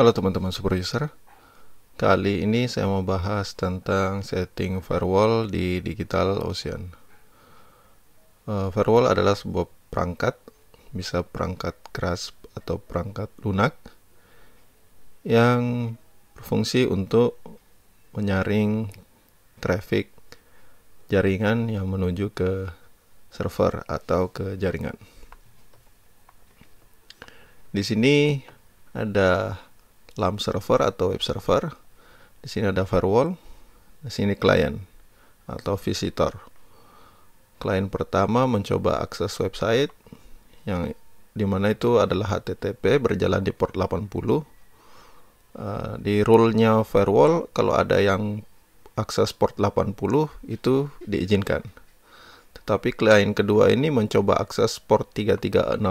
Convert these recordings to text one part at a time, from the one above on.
Halo teman-teman super user Kali ini saya mau bahas tentang setting firewall di Digital Ocean uh, Firewall adalah sebuah perangkat Bisa perangkat keras atau perangkat lunak Yang berfungsi untuk menyaring traffic jaringan yang menuju ke server atau ke jaringan di sini ada LAMP server atau web server. Di sini ada firewall, di sini client atau visitor. Klien pertama mencoba akses website yang dimana itu adalah HTTP berjalan di port 80. Uh, eh, di rule-nya firewall kalau ada yang akses port 80 itu diizinkan. Tetapi klien kedua ini mencoba akses port 3306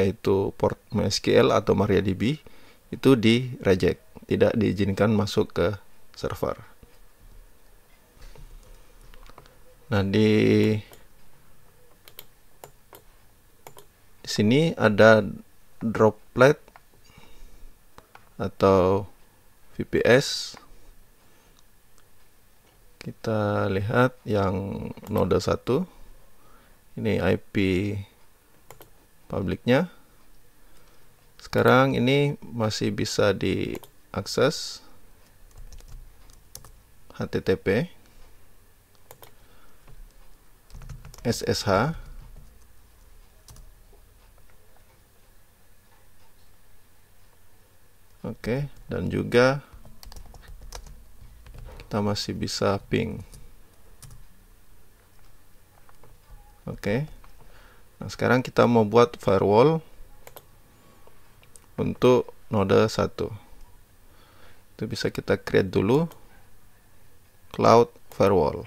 yaitu port MySQL atau MariaDB itu di reject, tidak diizinkan masuk ke server. Nah, di sini ada droplet atau VPS. Kita lihat yang node 1. Ini IP publiknya sekarang ini masih bisa diakses http ssh Oke, dan juga kita masih bisa ping. Oke. Nah, sekarang kita mau buat firewall untuk node 1 itu bisa kita create dulu cloud firewall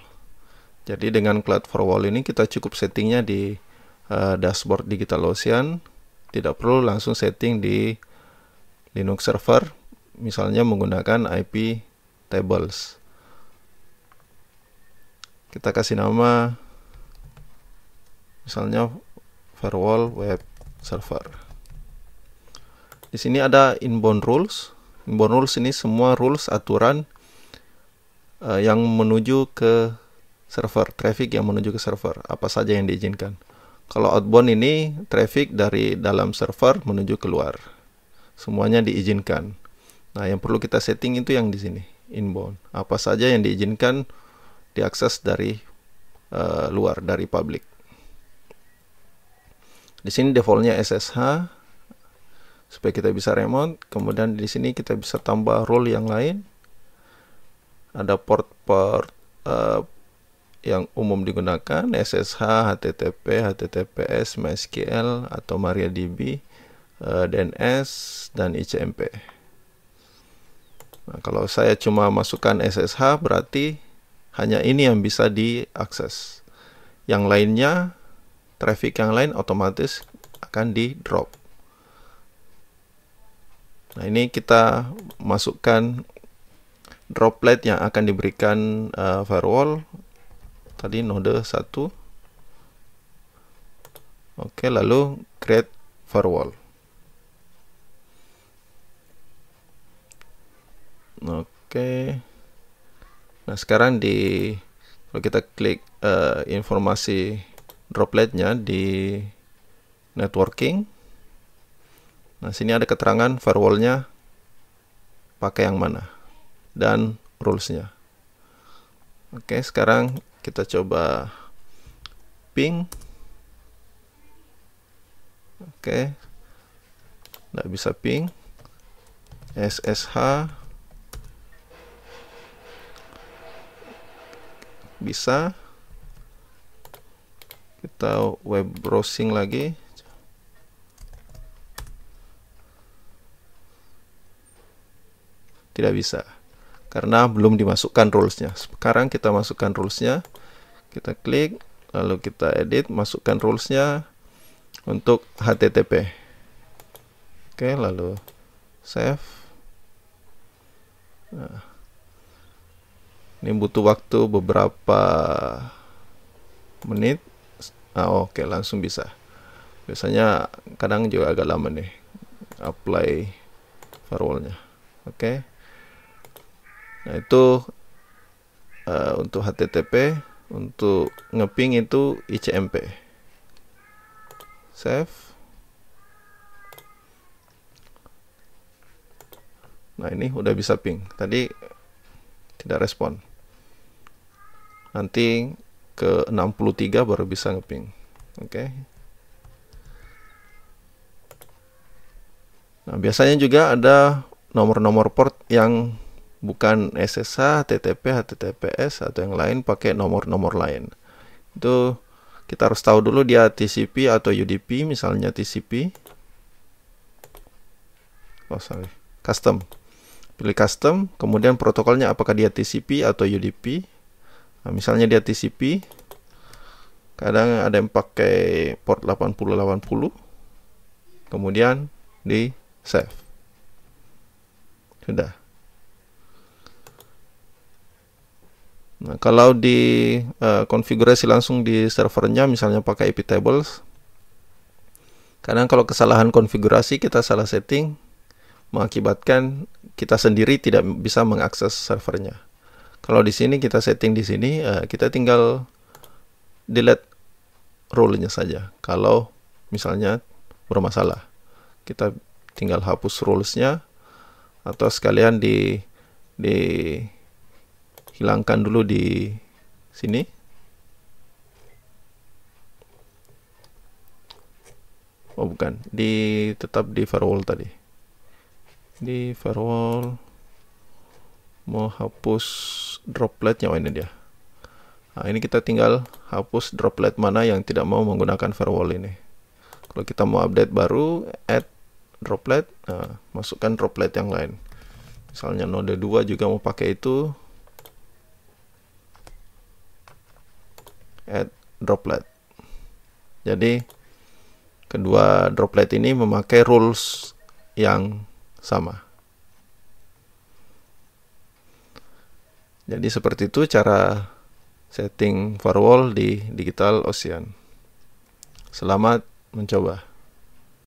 jadi dengan cloud firewall ini kita cukup settingnya di uh, dashboard DigitalOcean tidak perlu langsung setting di Linux server misalnya menggunakan IP tables kita kasih nama misalnya firewall web server di sini ada inbound rules. Inbound rules ini semua rules aturan uh, yang menuju ke server, traffic yang menuju ke server, apa saja yang diizinkan. Kalau outbound ini traffic dari dalam server menuju keluar. Semuanya diizinkan. Nah, yang perlu kita setting itu yang di sini, inbound. Apa saja yang diizinkan diakses dari uh, luar, dari public. Di sini defaultnya SSH, supaya kita bisa remote kemudian di sini kita bisa tambah role yang lain ada port port uh, yang umum digunakan SSH, HTTP, HTTPS, MySQL atau MariaDB, uh, eh, DNS dan ICMP. Nah, kalau saya cuma masukkan SSH berarti hanya ini yang bisa diakses. Yang lainnya traffic yang lain otomatis akan di drop. Nah, ini kita masukkan droplet yang akan diberikan uh, firewall tadi node 1. Oke, lalu create firewall. Oke. Nah, sekarang di kalau kita klik uh, informasi dropletnya di networking Nah, sini ada keterangan firewallnya pakai yang mana dan rules-nya. Oke, sekarang kita coba ping. Oke, nggak bisa ping. SSH bisa kita web browsing lagi tidak bisa karena belum dimasukkan rulesnya sekarang kita masukkan rulesnya kita klik lalu kita edit masukkan rulesnya untuk HTTP oke lalu save nah, ini butuh waktu beberapa menit ah, oke langsung bisa biasanya kadang juga agak lama nih apply firewallnya oke okay. Nah, itu uh, untuk HTTP, untuk ngeping itu ICMP. Save. Nah, ini udah bisa ping. Tadi tidak respon. Nanti ke 63 baru bisa ngeping. Oke. Okay. Nah, biasanya juga ada nomor-nomor port yang bukan SSH, HTTP, HTTPS atau yang lain pakai nomor-nomor lain. Itu kita harus tahu dulu dia TCP atau UDP, misalnya TCP. Oh, sorry. Custom. Pilih custom, kemudian protokolnya apakah dia TCP atau UDP. Nah, misalnya dia TCP. Kadang ada yang pakai port 8080. Kemudian di save. Sudah. Nah, kalau di uh, konfigurasi langsung di servernya misalnya pakai IP tables kadang kalau kesalahan konfigurasi kita salah setting mengakibatkan kita sendiri tidak bisa mengakses servernya. Kalau di sini kita setting di sini uh, kita tinggal delete rule nya saja. Kalau misalnya bermasalah, kita tinggal hapus rules-nya atau sekalian di di hilangkan dulu di sini oh bukan di tetap di firewall tadi di firewall mau hapus dropletnya oh ini dia nah ini kita tinggal hapus droplet mana yang tidak mau menggunakan firewall ini kalau kita mau update baru add droplet nah, masukkan droplet yang lain misalnya node 2 juga mau pakai itu at droplet. Jadi kedua droplet ini memakai rules yang sama. Jadi seperti itu cara setting firewall di Digital Ocean. Selamat mencoba.